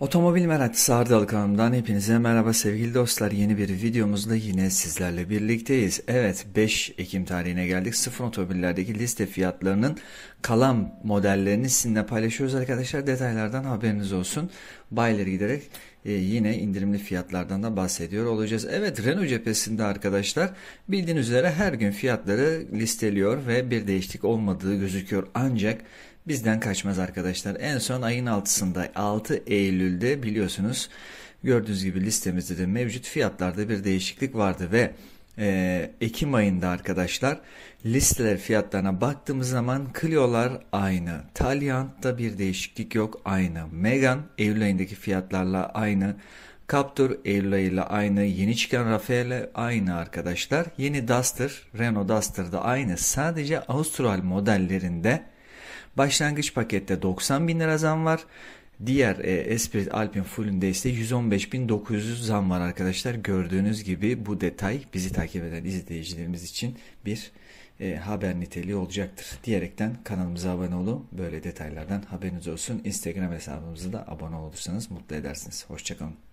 Otomobil meraklısı Ardal kanalımdan hepinize merhaba sevgili dostlar. Yeni bir videomuzda yine sizlerle birlikteyiz. Evet 5 Ekim tarihine geldik. Sıfır otomobillerdeki liste fiyatlarının kalan modellerini sizinle paylaşıyoruz arkadaşlar. Detaylardan haberiniz olsun. Bayilere giderek e, yine indirimli fiyatlardan da bahsediyor olacağız. Evet Renault cephesinde arkadaşlar bildiğiniz üzere her gün fiyatları listeliyor ve bir değişiklik olmadığı gözüküyor. Ancak bizden kaçmaz arkadaşlar. En son ayın 6'sında 6 Eylül'de biliyorsunuz gördüğünüz gibi listemizde de mevcut fiyatlarda bir değişiklik vardı ve e, Ekim ayında arkadaşlar listeler fiyatlarına baktığımız zaman Clio'lar aynı. Taliant'ta bir değişiklik yok aynı. Megan Eylül ayındaki fiyatlarla aynı. Captur Eylül ile aynı. Yeni çıkan Rafale aynı arkadaşlar. Yeni Duster, Renault Duster da aynı. Sadece Avustral modellerinde Başlangıç pakette 90 bin lira zam var. Diğer e, Esprit Alpin Full'ünde ise 115.900 zam var arkadaşlar. Gördüğünüz gibi bu detay bizi takip eden izleyicilerimiz için bir e, haber niteliği olacaktır. Diyerekten kanalımıza abone olun. Böyle detaylardan haberiniz olsun. Instagram hesabımıza da abone olursanız mutlu edersiniz. Hoşçakalın.